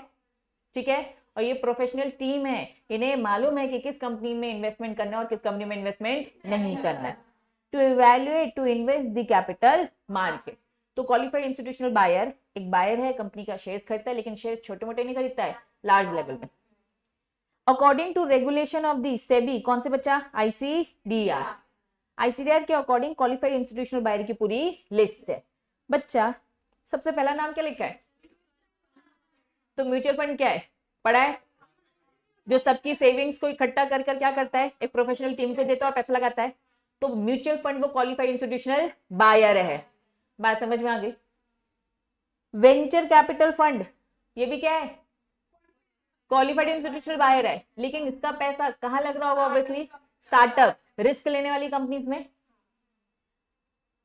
ठीक है और ये प्रोफेशनल टीम है इन्हें मालूम है कि किस कंपनी में इन्वेस्टमेंट करना है और किस कंपनी में इन्वेस्टमेंट नहीं करना है to evaluate to invest the capital market तो क्वालिफाइड इंस्टीट्यूशनल बायर एक बायर है कंपनी का शेयर खरीदता है लेकिन शेयर छोटे मोटे नहीं खरीदता है लार्ज लेवल में according to regulation of the SEBI कौन से बच्चा आईसीडीआर आईसीडीआर के अकॉर्डिंग क्वालिफाइड इंस्टीट्यूशनल बायर की पूरी लिस्ट है बच्चा सबसे पहला नाम क्या लिखा है तो म्यूचुअल फंड क्या है पढ़ा है जो सबकी सेविंग्स को इकट्ठा कर कर क्या करता है एक प्रोफेशनल टीम को देता है और पैसा लगाता है तो म्यूचुअल फंड वो क्वालिफाइड इंस्टीट्यूशनल बायर है बात समझ में आ गई वेंचर कैपिटल फंड ये भी क्या है क्वालिफाइड इंस्टीट्यूशनल बायर है लेकिन इसका पैसा कहां लग रहा होगा ऑब्वियसली स्टार्टअप रिस्क लेने वाली कंपनीज में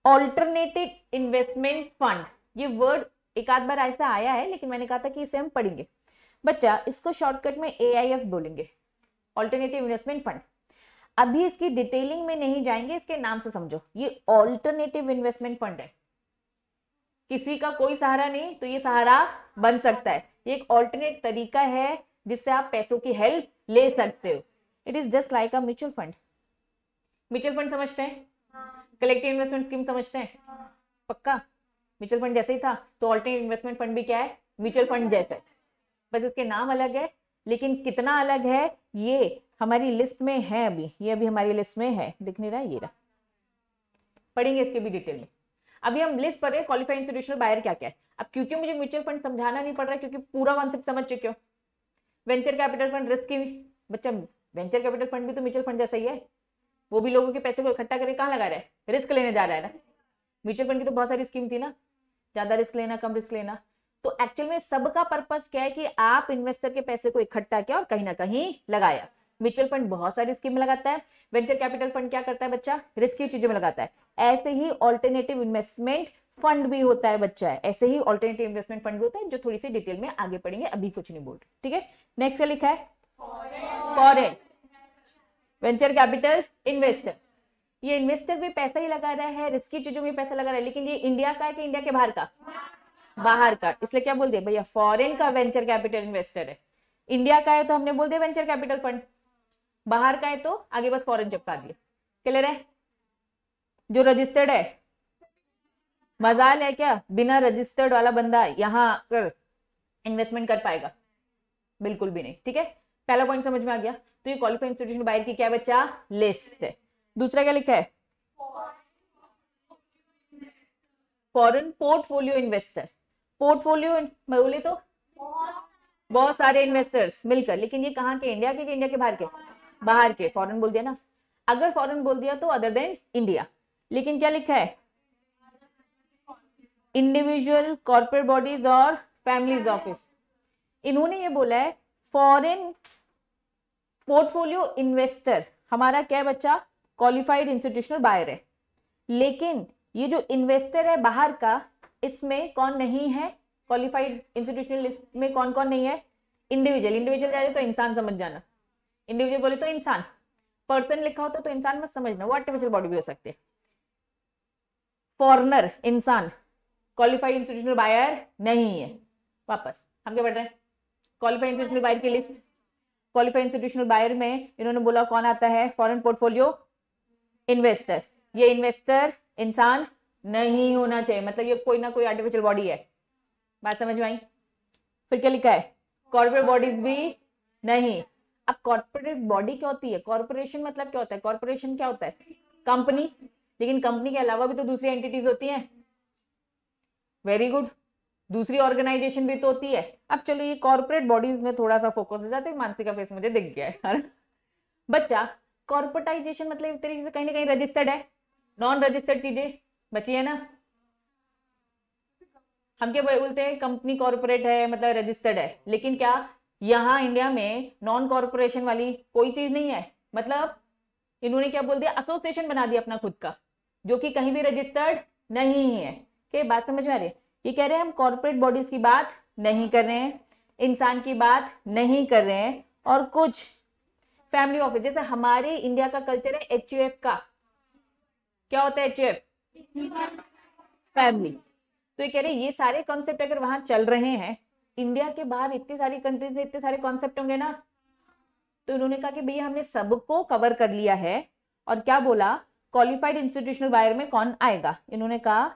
ऑल्टरनेटिव इन्वेस्टमेंट फंड ये वर्ड एक आध बार ऐसा आया है लेकिन मैंने कहा था कि इसे हम पढ़ेंगे बच्चा uh, इसको शॉर्टकट में ए आई एफ बोलेंगे ऑल्टरनेटिव इन्वेस्टमेंट फंड अभी इसकी डिटेलिंग में नहीं जाएंगे इसके नाम से समझो ये ऑल्टरनेटिव इन्वेस्टमेंट फंड है किसी का कोई सहारा नहीं तो ये सहारा बन सकता है ये एक ऑल्टरनेट तरीका है जिससे आप पैसों की हेल्प ले सकते हो it is just like a mutual fund mutual fund समझते हैं कलेक्टिव इन्वेस्टमेंट स्कीम समझते हैं हाँ। पक्का म्यूचुअल फंड जैसे ही था तो ऑल्टरनेट इन्वेस्टमेंट फंड भी क्या है म्यूचुअल फंड जैसा है बस इसके नाम अलग है लेकिन कितना अलग है ये हमारी लिस्ट में है अभी ये अभी हमारी लिस्ट में है दिख नहीं रहा ये रहा पढ़ेंगे इसके भी डिटेल में अभी हम लिस्ट पढ़ रहे हैं क्वालिफाइड इंस्टीट्यूशनल बायर क्या क्या है अब क्योंकि मुझे म्यूचुअल फंड समझाना नहीं पड़ रहा क्योंकि पूरा कॉन्सेप्ट समझ चुके हो वेंचर कैपिटल फंड रिस्क की बच्चा वेंचर कैपिटल फंड भी तो म्यूचुअल फंड जैसा ही है वो भी लोगों के पैसे को इकट्ठा करके कहाँ लगा रहा है रिस्क लेने जा रहा है ना म्यूचुअल फंड की तो बहुत सारी स्कीम थी ना ज़्यादा रिस्क लेना कम रिस्क लेना तो एक्चुअल में सबका पर्पज क्या है कि आप इन्वेस्टर के पैसे को इकट्ठा किया और कहीं ना कहीं लगाया म्यूचुअल फंड बहुत सारी स्कीम में लगाता है वेंचर कैपिटल फंड क्या करता है बच्चा रिस्की चीजों में लगाता है ऐसे ही ऑल्टरनेटिव इन्वेस्टमेंट फंड भी होता है बच्चा है ऐसे ही ऑल्टरनेटिव इन्वेस्टमेंट फंड होता है जो थोड़ी सी डिटेल में आगे पढ़ेंगे अभी कुछ नहीं बोल ठीक है नेक्स्ट क्या लिखा है फॉरेन वेंचर कैपिटल इन्वेस्टर ये इन्वेस्टर भी पैसा ही लगा रहा है रिस्की चीजों में पैसा लगा रहा है लेकिन ये इंडिया का है कि इंडिया के बाहर का बाहर का इसलिए क्या बोल दिया भैया फॉरेन का वेंचर कैपिटल इन्वेस्टर है इंडिया का है तो हमने बोल दिया वेंचर कैपिटल फंड बाहर का है तो आगे बस फॉरेन चिपका दिया क्लियर है जो रजिस्टर्ड है मजाल है क्या बिना रजिस्टर्ड वाला बंदा यहाँ आकर इन्वेस्टमेंट कर पाएगा बिल्कुल भी नहीं ठीक है पहला पॉइंट समझ में आ गया तो ये क्वालिफाइड इंस्टीट्यूशन बाहर की क्या बच्चा लिस्ट है दूसरा क्या लिखा है फॉरेन पोर्टफोलियो इन्वेस्टर पोर्टफोलियो बोले तो बहुत सारे इन्वेस्टर्स मिलकर लेकिन ये कहाँ के इंडिया के इंडिया के बाहर के बाहर के फॉरन बोल दिया ना अगर फॉरन बोल दिया तो अदर देन इंडिया लेकिन क्या लिखा है इंडिविजुअल कॉर्पोरेट बॉडीज और फैमिलीज ऑफिस इन्होंने ये बोला है फॉरेन पोर्टफोलियो इन्वेस्टर हमारा क्या बच्चा क्वालिफाइड इंस्टीट्यूशनल बायर है लेकिन ये जो इन्वेस्टर है बाहर का इसमें कौन नहीं है क्वालिफाइड इंस्टीट्यूशनल लिस्ट में कौन कौन नहीं है इंडिविजुअल इंडिविजुअल जाए तो इंसान समझ जाना इंडिविजुअल बोले तो इंसान पर्सन लिखा होता तो, तो इंसान मत समझना वो आर्टिफिशियल बॉडी भी हो सकते फॉरनर इंसान क्वालिफाइड इंस्टीट्यूशनल बायर नहीं है वापस हम क्या पढ़ रहे हैं क्वालिफाइड इंस्टीट्यूशनल बायर की लिस्ट क्वालिफाइड इंस्टीट्यूशनल बायर में इन्होंने बोला कौन आता है फॉरन पोर्टफोलियो इन्वेस्टर ये इन्वेस्टर इंसान नहीं होना चाहिए मतलब ये कोई ना कोई आर्टिफिशियल बॉडी है बात समझ में आई फिर क्या लिखा है कॉर्पोरेट बॉडीज भी नहीं अब कॉर्पोरेट बॉडी क्या होती है कॉर्पोरेशन मतलब क्या होता है कॉर्पोरेशन क्या होता है कंपनी लेकिन कंपनी के अलावा भी तो दूसरी एंटिटीज होती हैं वेरी गुड दूसरी ऑर्गेनाइजेशन भी तो होती है अब चलो ये कॉर्पोरेट बॉडीज में थोड़ा सा फोकस हो जाता है मानसी का फेस मुझे दिख गया है बच्चा कॉर्पोरेटाइजेशन मतलब एक तरीके से कहीं ना कहीं रजिस्टर्ड है नॉन रजिस्टर्ड चीजें बची है ना हम क्या बोलते हैं कंपनी कॉरपोरेट है मतलब रजिस्टर्ड है लेकिन क्या यहाँ इंडिया में नॉन कॉरपोरेशन वाली कोई चीज नहीं है मतलब इन्होंने क्या बोल दिया एसोसिएशन बना दिया अपना खुद का जो कि कहीं भी रजिस्टर्ड नहीं है के बात समझ में आ रही है ये कह रहे हैं हम कॉरपोरेट बॉडीज की बात नहीं कर रहे हैं इंसान की बात नहीं कर रहे हैं और कुछ फैमिली ऑफिस जैसे हमारे इंडिया का कल्चर है एच का क्या होता है एच फैमिली तो ये कह रहे हैं ये सारे कॉन्सेप्ट अगर वहां चल रहे हैं इंडिया के बाहर इतनी सारी कंट्रीज में इतने सारे कॉन्सेप्ट होंगे ना तो इन्होंने कहा कि भैया हमने सबको कवर कर लिया है और क्या बोला क्वालिफाइड इंस्टीट्यूशनल बायर में कौन आएगा इन्होंने कहा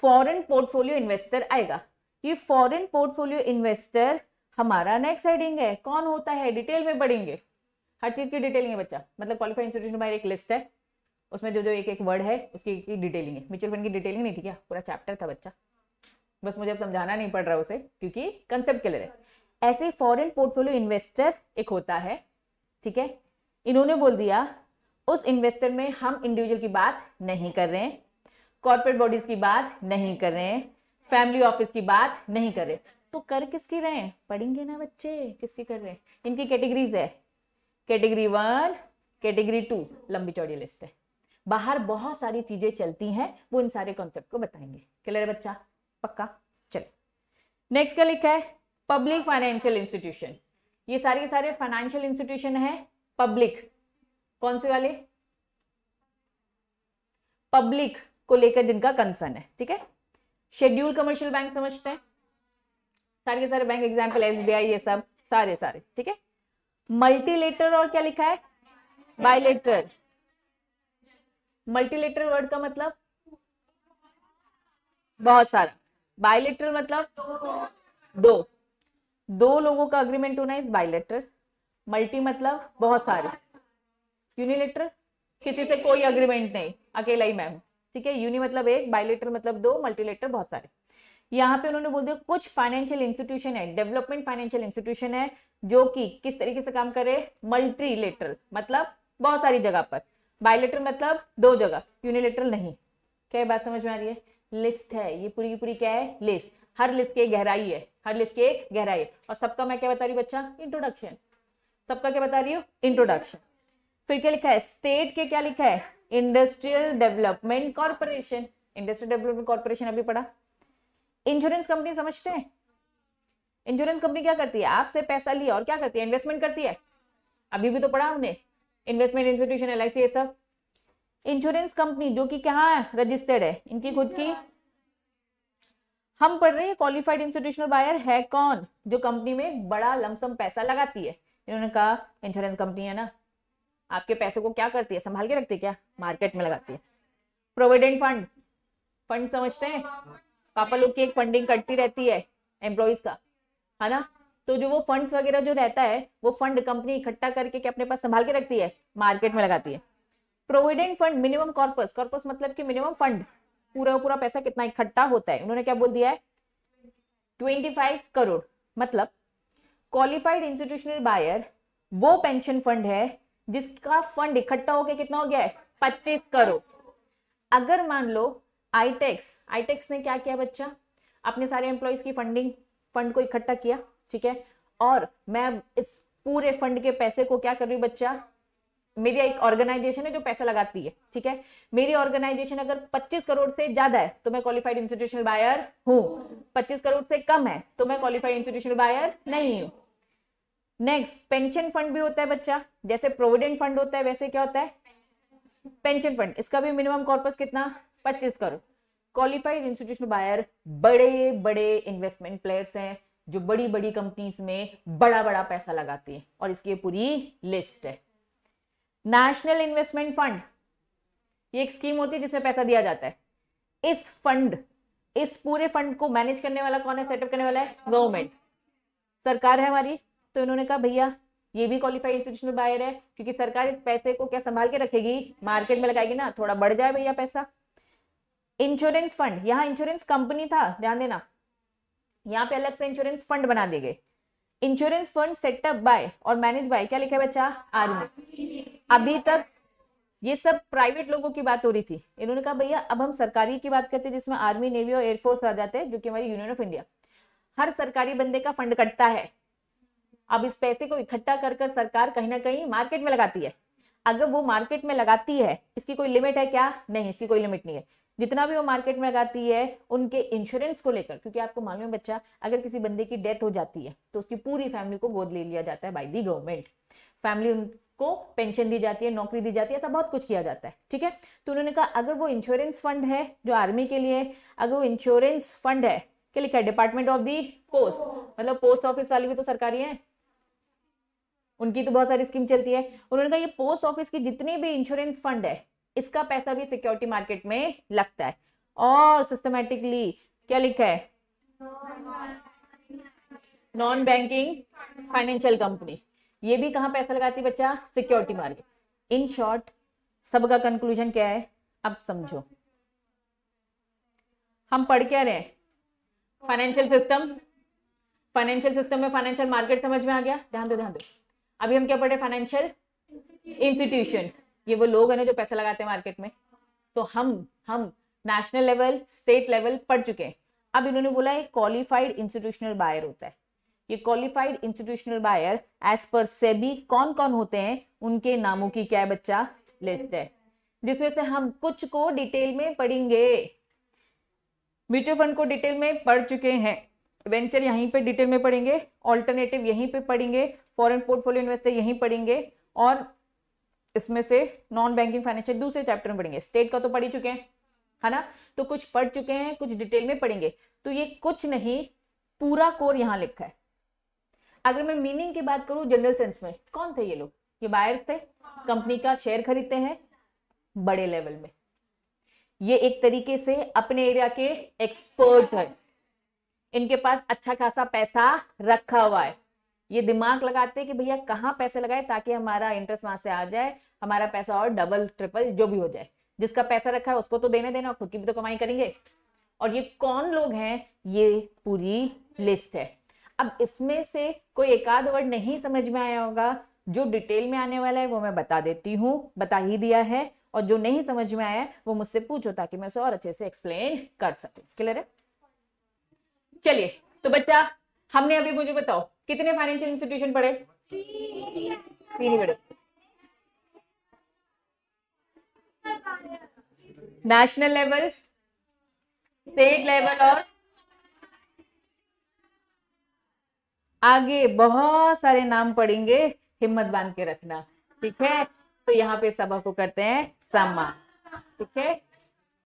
फॉरेन पोर्टफोलियो इन्वेस्टर आएगा ये फॉरेन पोर्टफोलियो इन्वेस्टर हमारा नेक्स्ट हेडिंग है कौन होता है डिटेल में पढ़ेंगे हर चीज की डिटेलिंग है बच्चा मतलब क्वालिफाइड इंस्टीट्यूशन बायर एक लिस्ट है उसमें जो जो एक एक वर्ड है उसकी एक डिटेलिंग है म्यूचुअल फंड की डिटेलिंग नहीं थी क्या पूरा चैप्टर था बच्चा बस मुझे अब समझाना नहीं पड़ रहा उसे क्योंकि कंसेप्ट क्लियर है ऐसे फॉरेन पोर्टफोलियो इन्वेस्टर एक होता है ठीक है इन्होंने बोल दिया उस इन्वेस्टर में हम इंडिविजुअल की बात नहीं कर रहे हैं कॉर्पोरेट बॉडीज की बात नहीं कर रहे हैं फैमिली ऑफिस की बात नहीं कर रहे तो कर किसकी रहे पढ़ेंगे ना बच्चे किसकी कर रहे हैं इनकी कैटेगरीज है कैटेगरी वन कैटेगरी टू लंबी चौड़ी लिस्ट है बाहर बहुत सारी चीजें चलती हैं वो इन सारे कॉन्सेप्ट को बताएंगे क्लियर है बच्चा पक्का चले नेक्स्ट क्या लिखा है पब्लिक फाइनेंशियल इंस्टीट्यूशन ये सारे सारे फाइनेंशियल इंस्टीट्यूशन है पब्लिक कौन से वाले पब्लिक को लेकर जिनका कंसर्न है ठीक है शेड्यूल कमर्शियल बैंक समझते हैं सारे के सारे बैंक एग्जाम्पल एसबीआई ये सब सारे सारे ठीक है मल्टीलेटर और क्या लिखा है बायलेटर मल्टीलेटर वर्ड का मतलब बहुत सारा बायोलेटर मतलब दो दो लोगों का अग्रीमेंट होना इज बायोलेटर मल्टी मतलब बहुत सारे यूनिलेटर किसी से कोई अग्रीमेंट नहीं अकेला ही मैम ठीक है यूनि मतलब एक बायोलेटर मतलब दो मल्टीलेटर बहुत सारे यहाँ पे उन्होंने बोल दिया कुछ फाइनेंशियल इंस्टीट्यूशन है डेवलपमेंट फाइनेंशियल इंस्टीट्यूशन है जो कि किस तरीके से काम करे मल्टीलेटरल मतलब बहुत सारी जगह पर बायोलेटर मतलब दो जगह यूनिलेटरल नहीं क्या बात समझ में आ रही है लिस्ट है ये पूरी की पूरी क्या है लिस्ट हर लिस्ट की एक गहराई है हर लिस्ट की एक गहराई है और सबका मैं क्या बता रही हूँ बच्चा इंट्रोडक्शन सबका क्या बता रही हूँ इंट्रोडक्शन फिर क्या लिखा है स्टेट के क्या लिखा है industrial development corporation industrial development corporation अभी पढ़ा इंश्योरेंस कंपनी समझते हैं इंश्योरेंस कंपनी क्या करती है आपसे पैसा लिया और क्या करती है इन्वेस्टमेंट करती है अभी भी तो पढ़ा हमने इन्वेस्टमेंट इंस्टीट्यूशन एल ये सब इंश्योरेंस कंपनी जो कि कहाँ रजिस्टर्ड है इनकी खुद की हम पढ़ रहे हैं क्वालिफाइड इंस्टीट्यूशनल बायर है कौन जो कंपनी में बड़ा लमसम पैसा लगाती है इन्होंने कहा इंश्योरेंस कंपनी है ना आपके पैसे को क्या करती है संभाल के रखती है क्या मार्केट में लगाती है प्रोविडेंट फंड फंड समझते हैं पापा लोग की एक फंडिंग कटती रहती है एम्प्लॉयज का है ना तो जो वो फंड्स वगैरह जो रहता है वो फंड कंपनी इकट्ठा करके क्या अपने पास संभाल के रखती है मार्केट में लगाती है provident fund minimum corpus corpus मतलब कि मिनिमम फंड पूरा पूरा पैसा कितना इकट्ठा होता है उन्होंने क्या बोल दिया है ट्वेंटी फाइव करोड़ मतलब क्वालिफाइड इंस्टीट्यूशनल बायर वो पेंशन फंड है जिसका फंड इकट्ठा होकर कितना हो गया है पच्चीस करोड़ अगर मान लो आईटेक्स आईटेक्स e e ने क्या किया बच्चा अपने सारे एम्प्लॉयज की फंडिंग फंड को इकट्ठा किया ठीक है और मैं इस पूरे फंड के पैसे को क्या कर रही हूँ बच्चा मेरी एक ऑर्गेनाइजेशन है जो पैसा लगाती है ठीक है मेरी ऑर्गेनाइजेशन अगर 25 करोड़ से ज्यादा है तो मैं क्वालिफाइड इंस्टीट्यूशनल बायर हूं 25 करोड़ से कम है तो मैं क्वालिफाइड इंस्टीट्यूशनल बायर नहीं हूं नेक्स्ट पेंशन फंड भी होता है बच्चा जैसे प्रोविडेंट फंड होता है वैसे क्या होता है पेंशन फंड इसका भी मिनिमम कॉर्पस कितना पच्चीस करोड़ क्वालिफाइड इंस्टीट्यूशनल बायर बड़े बड़े इन्वेस्टमेंट प्लेयर्स हैं जो बड़ी बड़ी कंपनीज में बड़ा बड़ा पैसा लगाती है और इसकी पूरी लिस्ट है नेशनल इन्वेस्टमेंट फंड ये एक स्कीम होती है जिसमें पैसा दिया जाता है इस फंड इस पूरे फंड को मैनेज करने वाला कौन है सेटअप करने वाला है गवर्नमेंट सरकार है हमारी तो इन्होंने कहा भैया ये भी क्वालिफाइड इंस्टीट्यूशन बायर है क्योंकि सरकार इस पैसे को क्या संभाल के रखेगी मार्केट में लगाएगी ना थोड़ा बढ़ जाए भैया पैसा इंश्योरेंस फंड यहाँ इंश्योरेंस कंपनी था ध्यान देना यहाँ पे अलग से इंश्योरेंस फंड बना दिए गए इंश्योरेंस फंड सेटअप बाय और मैनेज बाय क्या लिखा है बच्चा आर्मी अभी तक ये सब प्राइवेट लोगों की बात हो रही थी इन्होंने कहा भैया अब हम सरकारी की बात करते हैं जिसमें आर्मी नेवी और एयरफोर्स आ जाते हैं जो कि हमारी यूनियन ऑफ इंडिया हर सरकारी बंदे का फंड कटता है अब इस पैसे को इकट्ठा कर कर सरकार कहीं ना कहीं मार्केट में लगाती है अगर वो मार्केट में लगाती है इसकी कोई लिमिट है क्या नहीं इसकी कोई लिमिट नहीं है जितना भी वो मार्केट में लगाती है उनके इंश्योरेंस को लेकर क्योंकि आपको मालूम है बच्चा अगर किसी बंदे की डेथ हो जाती है तो उसकी पूरी फैमिली को गोद ले लिया जाता है बाई दी गवर्नमेंट फैमिली उनको पेंशन दी जाती है नौकरी दी जाती है ऐसा बहुत कुछ किया जाता है ठीक है तो उन्होंने कहा अगर वो इंश्योरेंस फंड है जो आर्मी के लिए अगर वो इंश्योरेंस फंड है क्या लिखा है डिपार्टमेंट ऑफ दी पोस्ट मतलब पोस्ट ऑफिस वाली भी तो सरकारी है उनकी तो बहुत सारी स्कीम चलती है उन्होंने कहा ये पोस्ट ऑफिस की जितनी भी इंश्योरेंस फंड है इसका पैसा भी सिक्योरिटी मार्केट में लगता है और सिस्टमेटिकली क्या लिखा है नॉन बैंकिंग फाइनेंशियल कंपनी ये भी कहाँ पैसा लगाती बच्चा सिक्योरिटी मार्केट इन शॉर्ट सब का कंक्लूजन क्या है अब समझो हम पढ़ क्या रहे फाइनेंशियल सिस्टम फाइनेंशियल सिस्टम में फाइनेंशियल मार्केट समझ में आ गया ध्यान दो ध्यान दो अभी हम क्या पढ़ रहे फाइनेंशियल इंस्टीट्यूशन ये वो लोग हैं ना जो पैसा लगाते हैं मार्केट में तो हम हम नेशनल लेवल स्टेट लेवल पढ़ चुके हैं अब इन्होंने बोला एक क्वालिफाइड इंस्टीट्यूशनल बायर होता है ये qualified institutional buyer as per SEBI कौन कौन होते हैं उनके नामों की क्या है बच्चा लिस्ट है जिसमें से हम कुछ को डिटेल में पढ़ेंगे म्यूचुअल फंड को डिटेल में पढ़ चुके हैं वेंचर यहीं पे डिटेल में पढ़ेंगे ऑल्टरनेटिव यहीं पे पढ़ेंगे फॉरेन पोर्टफोलियो इन्वेस्टर यहीं पढ़ेंगे और इसमें से नॉन बैंकिंग फाइनेंशियल दूसरे चैप्टर में पढ़ेंगे स्टेट का तो पढ़ ही चुके हैं है ना तो कुछ पढ़ चुके हैं कुछ डिटेल में पढ़ेंगे तो ये कुछ नहीं पूरा कोर यहां लिखा है अगर मैं मीनिंग की बात करूं जनरल सेंस में कौन थे ये लोग ये बायर्स थे कंपनी का शेयर खरीदते हैं बड़े लेवल में ये एक तरीके से अपने एरिया के एक्सपर्ट है इनके पास अच्छा खासा पैसा रखा हुआ है ये दिमाग लगाते हैं कि भैया कहाँ पैसे लगाए ताकि हमारा इंटरेस्ट वहां से आ जाए हमारा पैसा और डबल ट्रिपल जो भी हो जाए जिसका पैसा रखा है उसको तो देने देना खुद की भी तो कमाई करेंगे और ये कौन लोग हैं ये पूरी लिस्ट है अब इसमें से कोई एकाध वर्ड नहीं समझ में आया होगा जो डिटेल में आने वाला है वो मैं बता देती हूँ बता ही दिया है और जो नहीं समझ में आया वो मुझसे पूछो ताकि मैं उसे और अच्छे से एक्सप्लेन कर सकूं क्लियर है चलिए तो बच्चा हमने अभी मुझे बताओ कितने फाइनेंशियल इंस्टीट्यूशन पढ़े तीन ही पढ़े नेशनल लेवल स्टेट लेवल और आगे बहुत सारे नाम पढ़ेंगे हिम्मत बांध के रखना ठीक है तो यहाँ पे सभा को करते हैं समा ठीक है